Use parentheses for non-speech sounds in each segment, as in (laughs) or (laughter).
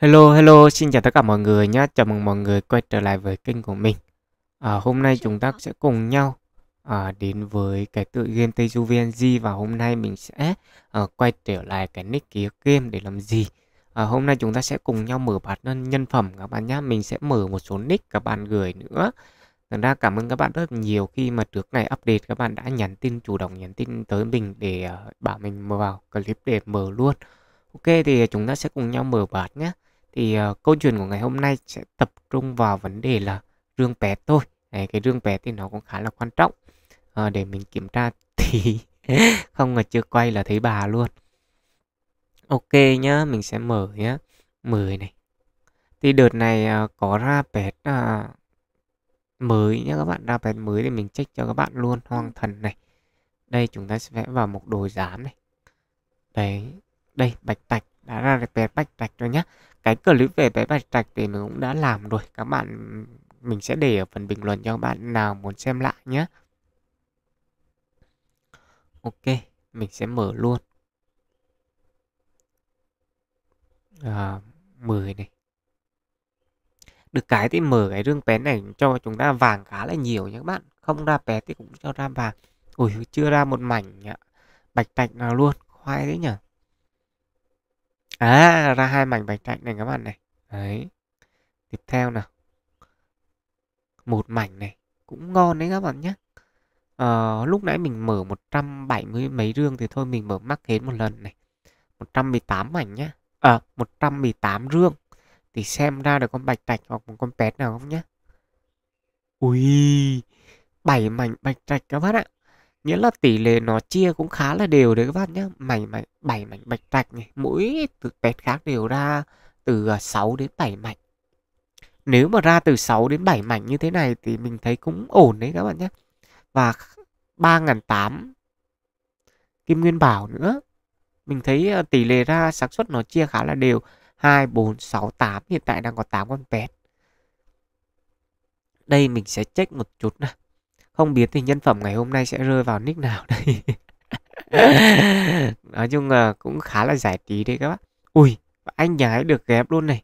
Hello, hello, xin chào tất cả mọi người nhé. Chào mừng mọi người quay trở lại với kênh của mình. À, hôm nay chúng ta sẽ cùng nhau à, đến với cái tựa game Teju VNG và hôm nay mình sẽ à, quay trở lại cái nick kia game để làm gì. À, hôm nay chúng ta sẽ cùng nhau mở bản nhân, nhân phẩm các bạn nhé. Mình sẽ mở một số nick các bạn gửi nữa. Thật ra cảm ơn các bạn rất nhiều khi mà trước ngày update các bạn đã nhắn tin chủ động nhắn tin tới mình để uh, bảo mình mở vào clip để mở luôn. Ok thì chúng ta sẽ cùng nhau mở bản nhé thì uh, câu chuyện của ngày hôm nay sẽ tập trung vào vấn đề là rương pét thôi Đấy, cái rương pét thì nó cũng khá là quan trọng uh, để mình kiểm tra (laughs) thì không là chưa quay là thấy bà luôn ok nhá mình sẽ mở nhá mười này thì đợt này uh, có ra pet uh, mới nhá các bạn ra pet mới thì mình check cho các bạn luôn hoang ừ. thần này đây chúng ta sẽ vẽ vào một đồ giám này đấy đây bạch tạch đã ra được về bạch trạch rồi nhé cái clip về bé bạch trạch thì mình cũng đã làm rồi các bạn mình sẽ để ở phần bình luận cho các bạn nào muốn xem lại nhé ok mình sẽ mở luôn à, 10 này được cái thì mở cái rương pén này cho chúng ta vàng khá là nhiều nhé các bạn không ra pén thì cũng cho ra vàng ui chưa ra một mảnh nhỉ. bạch trạch nào luôn khoai đấy nhỉ à ra hai mảnh bạch cạnh này các bạn này đấy tiếp theo nào một mảnh này cũng ngon đấy các bạn nhé à, ờ, lúc nãy mình mở 170 mấy rương thì thôi mình mở mắc hết một lần này 118 mảnh nhá à 118 rương thì xem ra được con bạch trạch hoặc một con pet nào không nhá ui bảy mảnh bạch trạch các bạn ạ nghĩa là tỷ lệ nó chia cũng khá là đều đấy các bạn nhé mảnh mảnh bảy mảnh bạch trạch này mỗi từ tẹt khác đều ra từ 6 à, đến 7 mảnh nếu mà ra từ 6 đến 7 mảnh như thế này thì mình thấy cũng ổn đấy các bạn nhé và ba ngàn tám kim nguyên bảo nữa mình thấy à, tỷ lệ ra sản xuất nó chia khá là đều 2, 4, 6, 8 hiện tại đang có 8 con pet đây mình sẽ check một chút này không biết thì nhân phẩm ngày hôm nay sẽ rơi vào nick nào đây (laughs) nói chung là cũng khá là giải trí đấy các bác ui anh nhái được ghép luôn này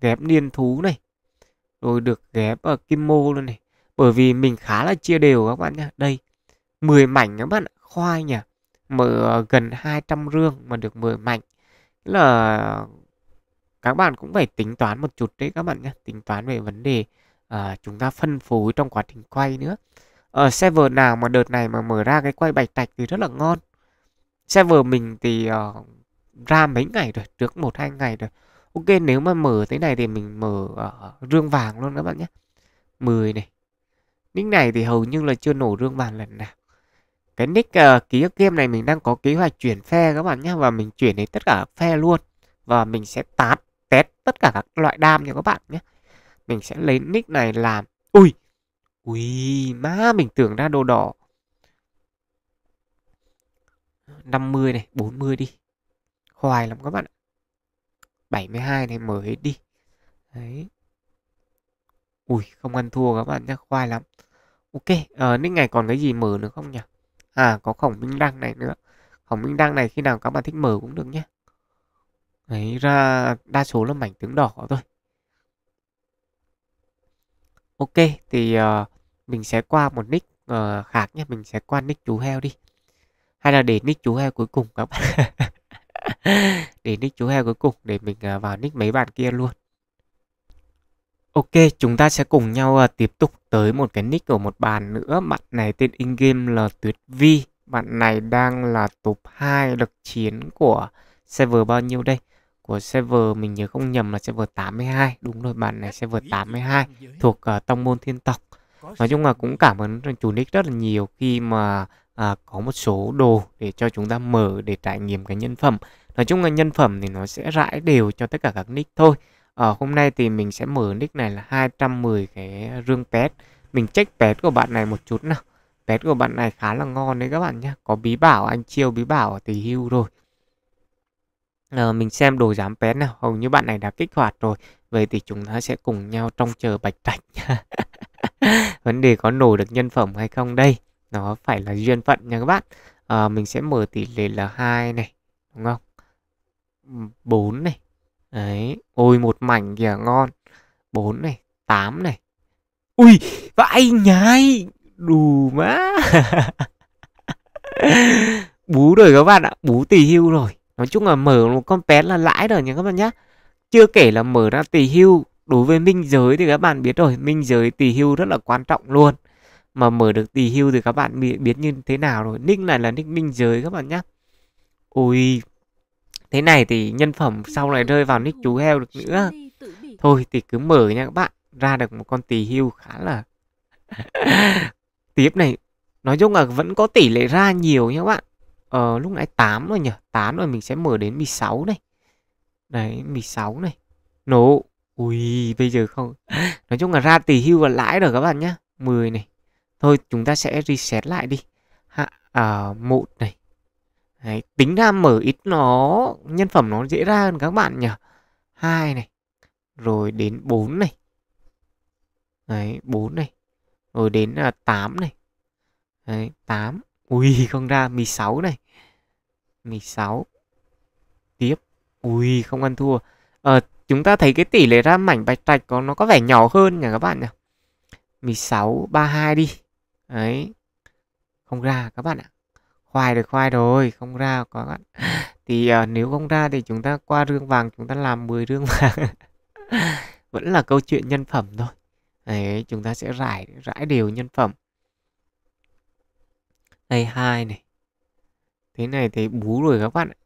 ghép niên thú này rồi được ghép ở kim mô luôn này bởi vì mình khá là chia đều các bạn nhá đây 10 mảnh các bạn ạ. khoai nhỉ mở ờ, gần 200 rương mà được 10 mảnh là các bạn cũng phải tính toán một chút đấy các bạn nhé tính toán về vấn đề uh, chúng ta phân phối trong quá trình quay nữa ờ, server nào mà đợt này mà mở ra cái quay bạch tạch thì rất là ngon server mình thì uh, ra mấy ngày rồi trước một hai ngày rồi ok nếu mà mở thế này thì mình mở uh, rương vàng luôn các bạn nhé 10 này nick này thì hầu như là chưa nổ rương vàng lần nào cái nick uh, ký game này mình đang có kế hoạch chuyển phe các bạn nhé và mình chuyển đến tất cả phe luôn và mình sẽ tát test tất cả các loại đam cho các bạn nhé mình sẽ lấy nick này làm ui Ui, má mình tưởng ra đồ đỏ. 50 này, 40 đi. Hoài lắm các bạn ạ. 72 này mở hết đi. Đấy. Ui, không ăn thua các bạn nhá, khoai lắm. Ok, ờ, đến ngày còn cái gì mở nữa không nhỉ? À, có khổng minh đăng này nữa. Khổng minh đăng này khi nào các bạn thích mở cũng được nhé. Đấy, ra đa số là mảnh tướng đỏ thôi. Ok, thì uh, mình sẽ qua một nick uh, khác nhé mình sẽ qua nick chú heo đi hay là để nick chú heo cuối cùng các bạn (laughs) để nick chú heo cuối cùng để mình uh, vào nick mấy bạn kia luôn Ok, chúng ta sẽ cùng nhau uh, tiếp tục tới một cái nick của một bàn nữa. Bạn này tên in-game là Tuyết Vi. Bạn này đang là top 2 lực chiến của server bao nhiêu đây? Của server mình nhớ không nhầm là server 82. Đúng rồi, bạn này server 82 thuộc uh, tông môn thiên tộc nói chung là cũng cảm ơn chủ nick rất là nhiều khi mà à, có một số đồ để cho chúng ta mở để trải nghiệm cái nhân phẩm nói chung là nhân phẩm thì nó sẽ rải đều cho tất cả các nick thôi ở ờ, à, hôm nay thì mình sẽ mở nick này là 210 cái rương pet mình check pet của bạn này một chút nào pet của bạn này khá là ngon đấy các bạn nhé có bí bảo anh chiêu bí bảo thì hưu rồi à, mình xem đồ giảm pet nào hầu như bạn này đã kích hoạt rồi vậy thì chúng ta sẽ cùng nhau trông chờ bạch trạch (laughs) (laughs) vấn đề có nổ được nhân phẩm hay không đây nó phải là duyên phận nha các bạn à, mình sẽ mở tỷ lệ là hai này đúng không bốn này đấy ôi một mảnh kìa ngon bốn này tám này ui vãi nhái đù má (laughs) bú rồi các bạn ạ bú tỳ hưu rồi nói chung là mở một con pén là lãi rồi nha các bạn nhé chưa kể là mở ra tỳ hưu đối với minh giới thì các bạn biết rồi minh giới tỷ hưu rất là quan trọng luôn mà mở được tỷ hưu thì các bạn biết, như thế nào rồi nick này là nick minh giới các bạn nhé ui thế này thì nhân phẩm sau này rơi vào nick chú heo được nữa thôi thì cứ mở nha các bạn ra được một con tỷ hưu khá là (laughs) tiếp này nói chung là vẫn có tỷ lệ ra nhiều nha các bạn ờ, lúc nãy 8 rồi nhỉ 8 rồi mình sẽ mở đến 16 này đấy 16 này nổ Ui, bây giờ không. (gasps) Nói chung là ra tỷ hưu và lãi rồi các bạn nhá 10 này. Thôi chúng ta sẽ reset lại đi. Hạ à, 1 này. Đấy, tính ra mở ít nó nhân phẩm nó dễ ra hơn các bạn nhỉ. 2 này. Rồi đến 4 này. Đấy, 4 này. Rồi đến là 8 này. Đấy, 8. Ui, (laughs) không ra 16 này. 16. Tiếp. Ui, không ăn thua. Ờ à, chúng ta thấy cái tỷ lệ ra mảnh bạch trạch có nó có vẻ nhỏ hơn nhỉ các bạn nhỉ 16 32 đi đấy không ra các bạn ạ khoai được khoai rồi không ra các bạn (laughs) thì uh, nếu không ra thì chúng ta qua rương vàng chúng ta làm 10 rương vàng (laughs) vẫn là câu chuyện nhân phẩm thôi đấy chúng ta sẽ rải rải đều nhân phẩm đây hai này thế này thì bú rồi các bạn ạ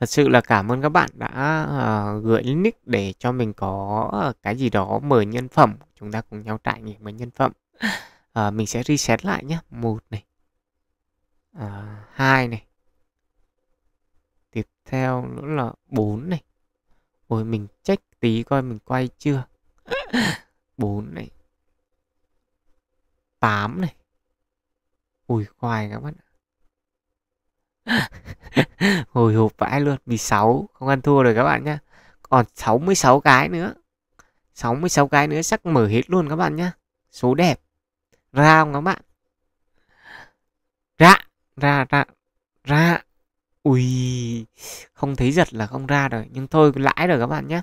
thật sự là cảm ơn các bạn đã uh, ờ, gửi nick để cho mình có ờ, cái gì đó mời nhân phẩm chúng ta cùng nhau trải nghiệm với nhân phẩm uh, mình sẽ reset lại nhé một này uh, hai này tiếp theo nữa là bốn này ôi mình check tí coi mình quay chưa bốn này tám này ui khoai các bạn (laughs) hồi hộp vãi luôn vì 6 không ăn thua rồi các bạn nhá còn 66 cái nữa 66 cái nữa chắc mở hết luôn các bạn nhá số đẹp ra không các bạn ra ra ra ra ui không thấy giật là không ra rồi nhưng thôi lãi rồi các bạn nhé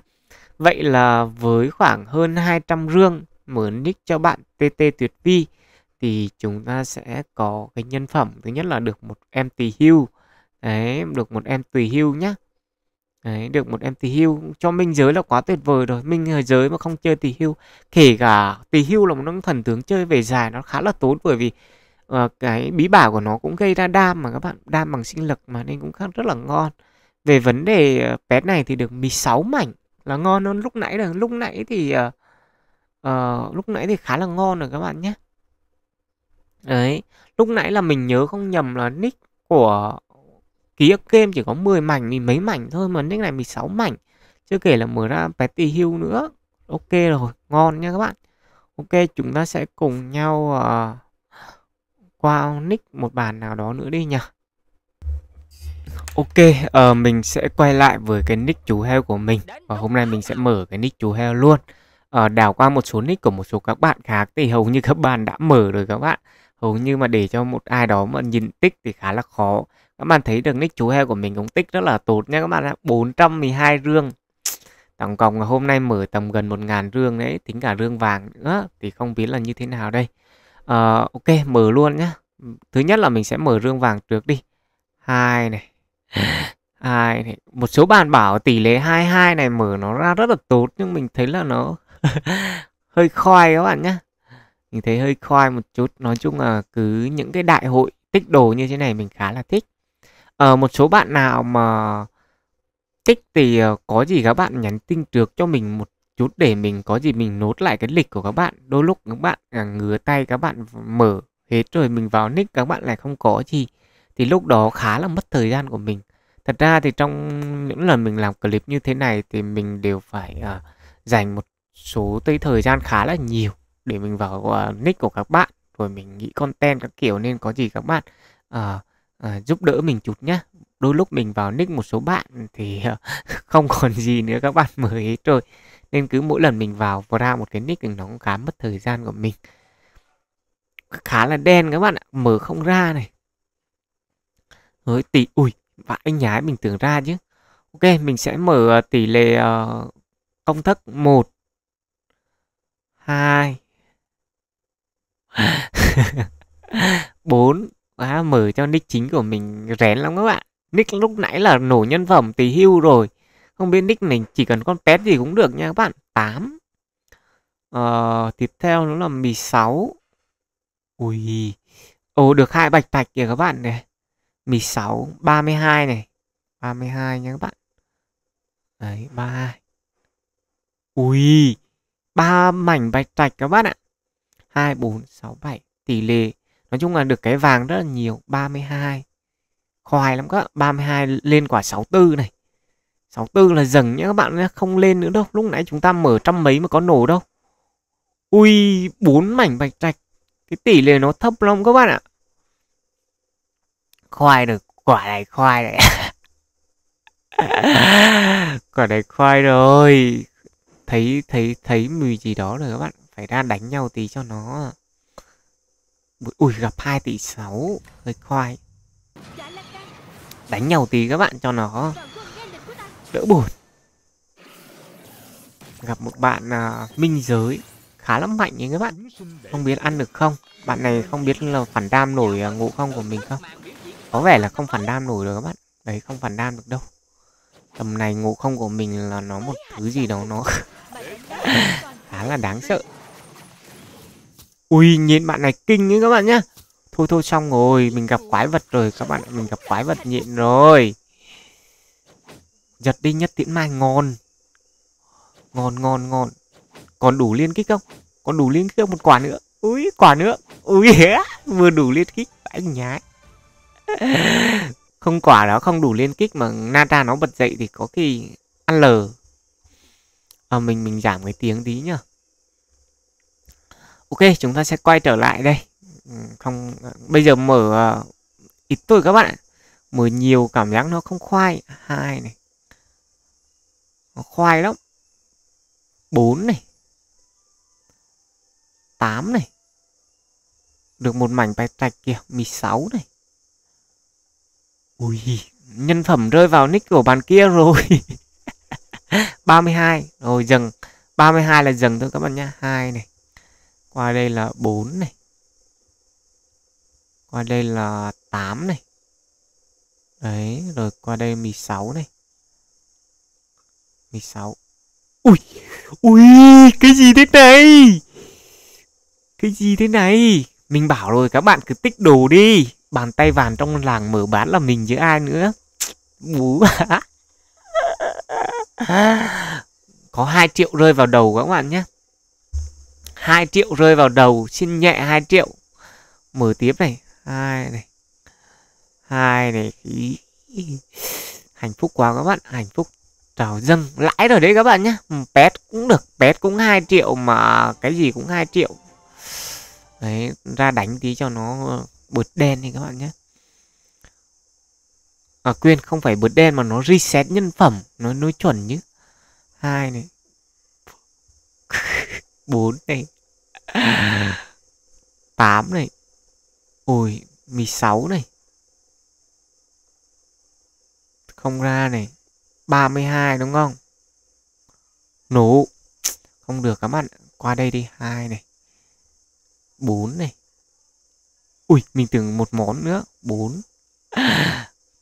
vậy là với khoảng hơn 200 rương mở nick cho bạn TT Tuyệt Vi thì chúng ta sẽ có cái nhân phẩm thứ nhất là được một em tỳ hưu Đấy, được một em tùy hưu nhá. Đấy, được một em tùy hưu cho minh giới là quá tuyệt vời rồi. Minh giới mà không chơi tùy hưu, kể cả tùy hưu là một thần tướng chơi về dài nó khá là tốn bởi vì uh, cái bí bảo của nó cũng gây ra đam mà các bạn đam bằng sinh lực mà nên cũng khá rất là ngon. Về vấn đề ờ, pet này thì được 16 mảnh là ngon hơn lúc nãy rồi. Lúc nãy thì uh, uh, lúc nãy thì khá là ngon rồi các bạn nhé. Đấy, lúc nãy là mình nhớ không nhầm là nick của ký ức game chỉ có 10 mảnh mình mấy mảnh thôi mà nick này mình 6 mảnh chưa kể là mở ra petty Hill nữa ok rồi ngon nha các bạn ok chúng ta sẽ cùng nhau uh, qua nick một bàn nào đó nữa đi nhỉ Ok, uh, mình sẽ quay lại với cái nick chú heo của mình Và hôm nay mình sẽ mở cái nick chú heo luôn uh, ờ, Đào qua một số nick của một số các bạn khác Thì hầu như các bạn đã mở rồi các bạn Hầu như mà để cho một ai đó mà nhìn tích thì khá là khó các bạn thấy được nick chú heo của mình cũng tích rất là tốt nha các bạn ạ 412 rương tổng cộng là hôm nay mở tầm gần 1.000 rương đấy tính cả rương vàng nữa thì không biết là như thế nào đây à, ok mở luôn nhá thứ nhất là mình sẽ mở rương vàng trước đi hai này (laughs) hai này một số bạn bảo tỷ lệ 22 này mở nó ra rất là tốt nhưng mình thấy là nó (laughs) hơi khoai các bạn nhá mình thấy hơi khoai một chút nói chung là cứ những cái đại hội tích đồ như thế này mình khá là thích à, một số bạn nào mà thích thì ờ, có gì các bạn nhắn tin trước cho mình một chút để mình có gì mình nốt lại cái lịch của các bạn đôi lúc các bạn à, ngứa tay các bạn mở hết rồi mình vào nick các bạn lại không có gì thì lúc đó khá là mất thời gian của mình thật ra thì trong những lần mình làm clip như thế này thì mình đều phải à, dành một số tới thời gian khá là nhiều để mình vào uh, nick của các bạn rồi mình nghĩ content các kiểu nên có gì các bạn uh, à, giúp đỡ mình chút nhá đôi lúc mình vào nick một số bạn thì ờ, (laughs) không còn gì nữa các bạn mới hết rồi nên cứ mỗi lần mình vào và ra một cái nick thì nó cũng khá mất thời gian của mình khá là đen các bạn ạ mở không ra này Với tỷ ui và anh nhái mình tưởng ra chứ ok mình sẽ mở ờ, tỷ lệ ờ, công thức một hai (laughs) bốn quá mở cho nick chính của mình rén lắm các bạn nick lúc nãy là nổ nhân phẩm tí hưu rồi không biết nick mình chỉ cần con pet gì cũng được nha các bạn 8 ờ, tiếp theo nó là 16 ui ồ được hai bạch bạch kìa các bạn này 16 32 này 32 nha các bạn đấy 32 ui ba mảnh bạch bạch các bạn ạ 2 4 6 7 tỷ lệ nói chung là được cái vàng rất là nhiều 32 khoai lắm các bạn 32 lên quả 64 này 64 là dần nhé các bạn nhé không lên nữa đâu lúc nãy chúng ta mở trăm mấy mà có nổ đâu ui bốn mảnh bạch trạch cái tỷ lệ nó thấp lắm các bạn ạ khoai được quả này khoai này (laughs) quả này khoai rồi thấy thấy thấy mùi gì đó rồi các bạn phải ra đánh nhau tí cho nó ui gặp 2 tỷ 6 hơi khoai đánh nhau tí các bạn cho nó đỡ buồn gặp một bạn uh, minh giới khá lắm mạnh ấy các bạn không biết ăn được không bạn này không biết là phản đam nổi uh, ngộ không của mình không có vẻ là không phản đam nổi được các bạn đấy không phản đam được đâu tầm này ngộ không của mình là nó một thứ gì đó nó (laughs) khá là đáng sợ Ui nhện bạn này kinh ấy các bạn nhá Thôi thôi xong rồi Mình gặp quái vật rồi các bạn Mình gặp quái vật nhện rồi Giật đi nhất tiễn mai ngon Ngon ngon ngon Còn đủ liên kích không Còn đủ liên kích không một quả nữa Ui quả nữa Ui yeah. vừa đủ liên kích Anh nhái Không quả đó không đủ liên kích Mà Nata nó bật dậy thì có khi Ăn lờ à, Mình mình giảm cái tiếng tí nhá ok chúng ta sẽ quay trở lại đây ừ, không bây giờ mở ờ, ít tôi các bạn mở nhiều cảm giác nó không khoai hai này nó khoai lắm 4 này 8 này được một mảnh bài trạch kìa 16 này ui nhân phẩm rơi vào nick của bàn kia rồi 32 (laughs) rồi dần 32 là dần thôi các bạn nhá hai này qua đây là 4 này qua đây là 8 này đấy rồi qua đây 16 này 16 ui ui cái gì thế này cái gì thế này mình bảo rồi các bạn cứ tích đồ đi bàn tay vàng trong làng mở bán là mình chứ ai nữa bú (laughs) có 2 triệu rơi vào đầu các bạn nhé 2 triệu rơi vào đầu xin nhẹ 2 triệu mở tiếp này hai này hai này hạnh phúc quá các bạn hạnh phúc trào dâng lãi rồi đấy các bạn nhé ừ, pet cũng được pet cũng 2 triệu mà cái gì cũng 2 triệu đấy ra đánh tí cho nó ờ, bượt đen đi các bạn nhé à quên không phải bượt đen mà nó reset nhân phẩm nó nói chuẩn chứ hai này (laughs) bốn này 8 (laughs) này Ui 16 này Không ra này 32 đúng không Nổ Không được các bạn Qua đây đi 2 này 4 này Ui mình tưởng một món nữa 4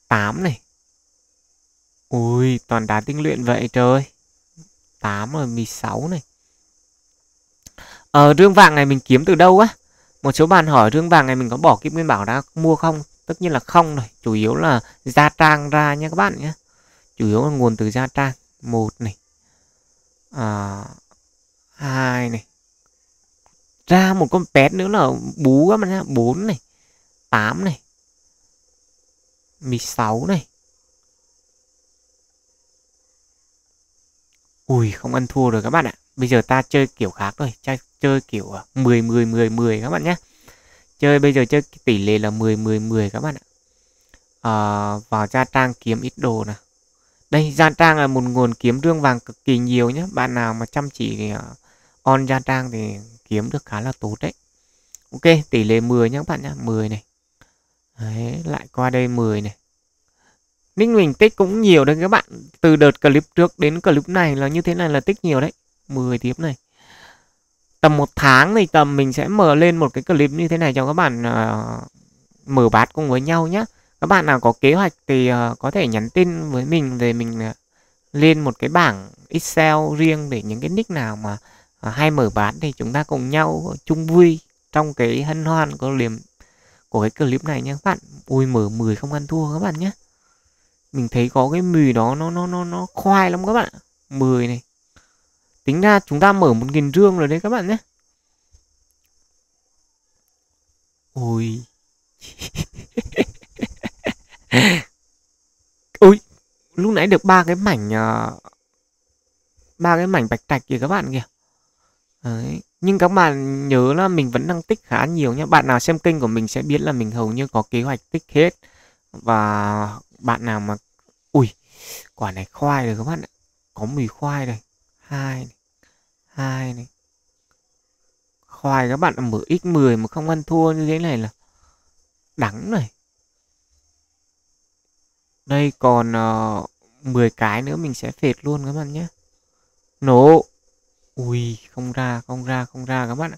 8 (laughs) này Ui toàn đá tinh luyện vậy trời 8 rồi 16 này Ờ rương vàng này mình kiếm từ đâu á? Một số bạn hỏi rương vàng này mình có bỏ kim nguyên bảo ra mua không? Tất nhiên là không rồi, chủ yếu là gia trang ra nha các bạn nhé. Chủ yếu là nguồn từ gia trang. Một này. À, hai này. Ra một con pet nữa là bú các bạn nhé, bốn này, tám này. mì sáu này. Ui không ăn thua rồi các bạn ạ Bây giờ ta chơi kiểu khác thôi ta chơi kiểu 10 10 10 10 các bạn nhé. Chơi bây giờ chơi tỷ lệ là 10 10 10 các bạn ạ. À, vào gia trang kiếm ít đồ nè. Đây, gia trang là một nguồn kiếm rương vàng cực kỳ nhiều nhé. Bạn nào mà chăm chỉ thì à, on gia trang thì kiếm được khá là tốt đấy. Ok, tỷ lệ 10 nhé các bạn nhé, 10 này. Đấy, lại qua đây 10 này. Ninh mình tích cũng nhiều đấy các bạn. Từ đợt clip trước đến clip này là như thế này là tích nhiều đấy. 10 tiếp này tầm một tháng thì tầm mình sẽ mở lên một cái clip như thế này cho các bạn uh, mở bát cùng với nhau nhé các bạn nào có kế hoạch thì uh, có thể nhắn tin với mình về mình uh, lên một cái bảng excel riêng để những cái nick nào mà uh, hay mở bán thì chúng ta cùng nhau chung vui trong cái hân hoan của liềm của cái clip này nhé các bạn ui mở 10 không ăn thua các bạn nhé mình thấy có cái mùi đó nó nó nó nó khoai lắm các bạn 10 này tính ra chúng ta mở một nghìn rương rồi đấy các bạn nhé ôi (laughs) ôi lúc nãy được ba cái mảnh à, ba cái mảnh bạch trạch kìa các bạn kìa đấy nhưng các bạn nhớ là mình vẫn đang tích khá nhiều nhé bạn nào xem kênh của mình sẽ biết là mình hầu như có kế hoạch tích hết và bạn nào mà ui quả này khoai rồi các bạn ạ có mì khoai đây 2 này, 2 này. Khoai các bạn mở x10 mà không ăn thua như thế này là đắng này. Đây còn uh, ờ, 10 cái nữa mình sẽ phệt luôn các bạn nhé. Nổ. Ui, không ra, không ra, không ra các bạn ạ.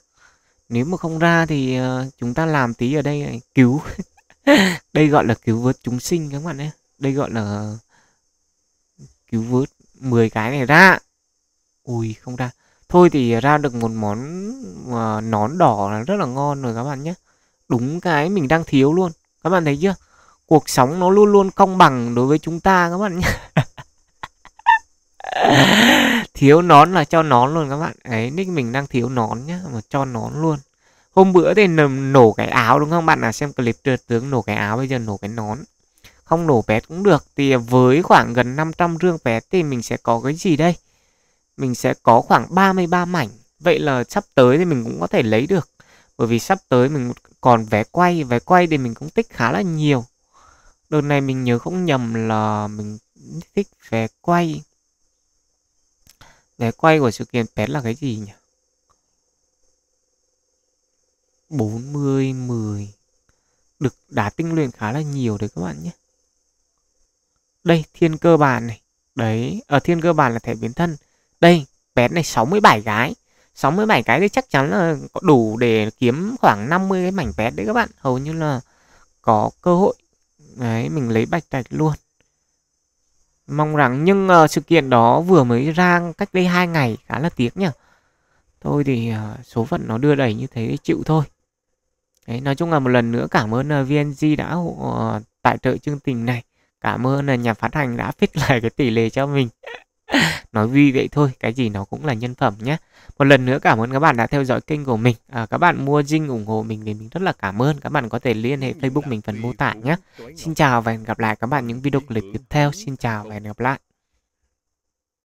Nếu mà không ra thì uh, chúng ta làm tí ở đây này, cứu. (laughs) đây gọi là cứu vớt chúng sinh các bạn nhé. Đây gọi là cứu vớt 10 cái này ra ui không ra thôi thì ra được một món uh, nón đỏ là rất là ngon rồi các bạn nhé đúng cái mình đang thiếu luôn các bạn thấy chưa cuộc sống nó luôn luôn công bằng đối với chúng ta các bạn nhé (laughs) thiếu nón là cho nón luôn các bạn ấy nick mình đang thiếu nón nhá mà cho nón luôn hôm bữa thì nổ cái áo đúng không bạn nào xem clip tướng nổ cái áo bây giờ nổ cái nón không nổ pet cũng được thì với khoảng gần 500 rương pet thì mình sẽ có cái gì đây mình sẽ có khoảng 33 mảnh. Vậy là sắp tới thì mình cũng có thể lấy được. Bởi vì sắp tới mình còn vé quay, vé quay thì mình cũng tích khá là nhiều. Đợt này mình nhớ không nhầm là mình thích vé quay. Vé quay của sự kiện pet là cái gì nhỉ? 40, 10 Được đá tinh luyện khá là nhiều đấy các bạn nhé Đây, thiên cơ bản này Đấy, ở ờ, thiên cơ bản là thẻ biến thân đây, pet này 67 cái. 67 cái thì chắc chắn là có đủ để kiếm khoảng 50 cái mảnh pet đấy các bạn. Hầu như là có cơ hội. Đấy, mình lấy bạch trạch luôn. Mong rằng nhưng uh, sự kiện đó vừa mới ra cách đây hai ngày khá là tiếc nhỉ. Thôi thì uh, số phận nó đưa đẩy như thế chịu thôi. Đấy, nói chung là một lần nữa cảm ơn uh, ờ, VNG đã uh, tài trợ chương trình này. Cảm ơn là uh, nhà phát hành đã fix (laughs) lại cái tỷ lệ cho mình nói vui vậy thôi cái gì nó cũng là nhân phẩm nhé một lần nữa cảm ơn các bạn đã theo dõi kênh của mình à, các bạn mua dinh ủng hộ mình thì mình rất là cảm ơn các bạn có thể liên hệ facebook mình phần mô tả nhé xin chào và hẹn gặp lại các bạn những video clip tiếp theo xin chào và hẹn gặp lại